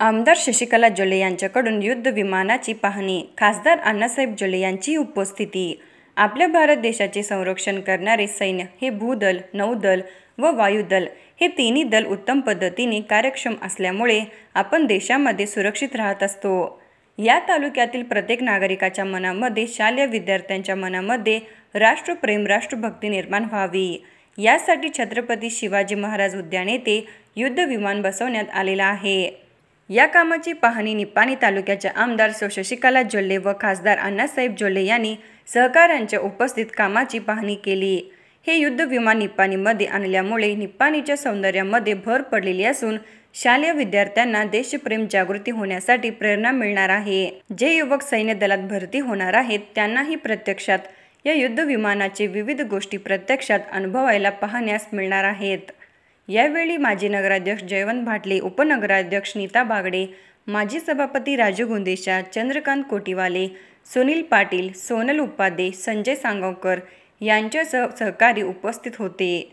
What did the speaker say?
आमदार शशिकला जोले यांच्याकडून युद्ध विमानाची पाहणी खासदार अण्णासाहेब जोले यांची उपस्थिती आपल्या भारत देशाचे संरक्षण करणारे सैन्य हे भूदल नौदल व वायुदल हे तिन्ही दल उत्तम पद्धतीने कार्यक्षम असल्यामुळे आपण देशामध्ये सुरक्षित राहत असतो या तालुक्यातील प्रत्येक नागरिकाच्या मनामध्ये शालेय विद्यार्थ्यांच्या मनामध्ये राष्ट्रप्रेम राष्ट्रभक्ती निर्माण व्हावी यासाठी छत्रपती शिवाजी महाराज उद्यान येथे युद्ध विमान बसवण्यात आलेलं आहे या कामाची पाहणी निपाणी तालुक्याच्या आमदार शशिकला जोल्ले व खासदार अण्णासाहेब जोल्ले यांनी सहकाऱ्यांच्या उपस्थित कामाची पाहणी केली हे युद्ध विमान निपाणीमध्ये आणल्यामुळे निपाणीच्या सौंदर्यामध्ये भर पडलेली असून शालेय विद्यार्थ्यांना देशप्रेम जागृती होण्यासाठी प्रेरणा मिळणार आहे जे युवक सैन्य दलात भरती होणार आहेत त्यांनाही प्रत्यक्षात या युद्ध विमानाचे विविध गोष्टी प्रत्यक्षात अनुभवायला पाहण्यास मिळणार आहेत यावेळी माजी नगराध्यक्ष जयवंत भाटले उपनगराध्यक्ष नीता बागडे माजी सभापती राजू गुंदेशा चंद्रकांत कोटीवाले सुनील पाटील सोनल उपाध्ये संजय सांगावकर यांच्यासह सहकारी उपस्थित होते